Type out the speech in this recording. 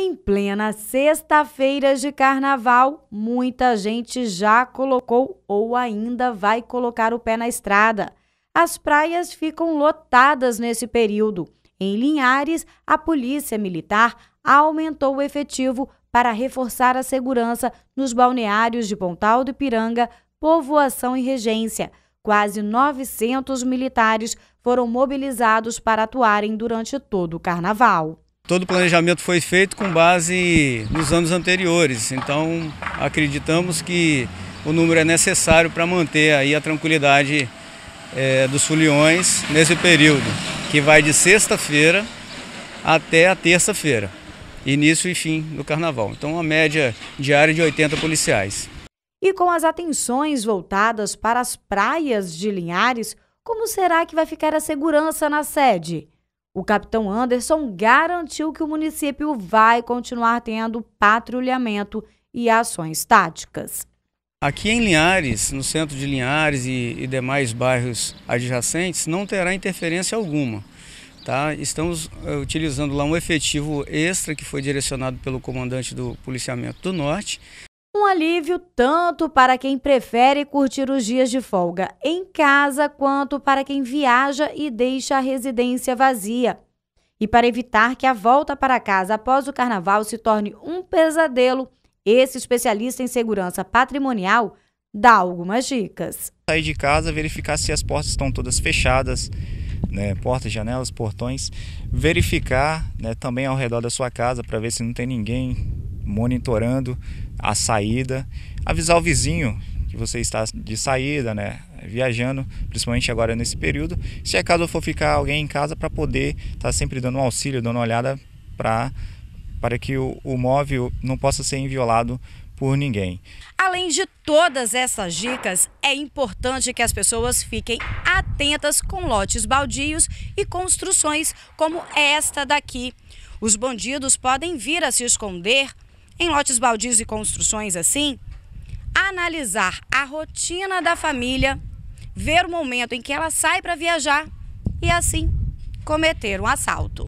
Em plena sexta-feira de carnaval, muita gente já colocou ou ainda vai colocar o pé na estrada. As praias ficam lotadas nesse período. Em Linhares, a Polícia Militar aumentou o efetivo para reforçar a segurança nos balneários de Pontal do Ipiranga, Povoação e Regência. Quase 900 militares foram mobilizados para atuarem durante todo o carnaval todo o planejamento foi feito com base nos anos anteriores, então acreditamos que o número é necessário para manter aí a tranquilidade é, dos foliões nesse período, que vai de sexta-feira até a terça-feira, início e fim do carnaval. Então, uma média diária de 80 policiais. E com as atenções voltadas para as praias de Linhares, como será que vai ficar a segurança na sede? O capitão Anderson garantiu que o município vai continuar tendo patrulhamento e ações táticas. Aqui em Linhares, no centro de Linhares e, e demais bairros adjacentes, não terá interferência alguma. Tá? Estamos eh, utilizando lá um efetivo extra que foi direcionado pelo comandante do policiamento do Norte um alívio tanto para quem prefere curtir os dias de folga em casa, quanto para quem viaja e deixa a residência vazia. E para evitar que a volta para casa após o carnaval se torne um pesadelo, esse especialista em segurança patrimonial dá algumas dicas. Sair de casa, verificar se as portas estão todas fechadas, né, portas, janelas, portões, verificar né, também ao redor da sua casa para ver se não tem ninguém monitorando a saída, avisar o vizinho que você está de saída, né? Viajando, principalmente agora nesse período. Se acaso é for ficar alguém em casa para poder estar tá sempre dando um auxílio, dando uma olhada para para que o, o móvel não possa ser inviolado por ninguém. Além de todas essas dicas, é importante que as pessoas fiquem atentas com lotes baldios e construções como esta daqui. Os bandidos podem vir a se esconder em lotes baldios e construções assim, analisar a rotina da família, ver o momento em que ela sai para viajar e assim cometer um assalto.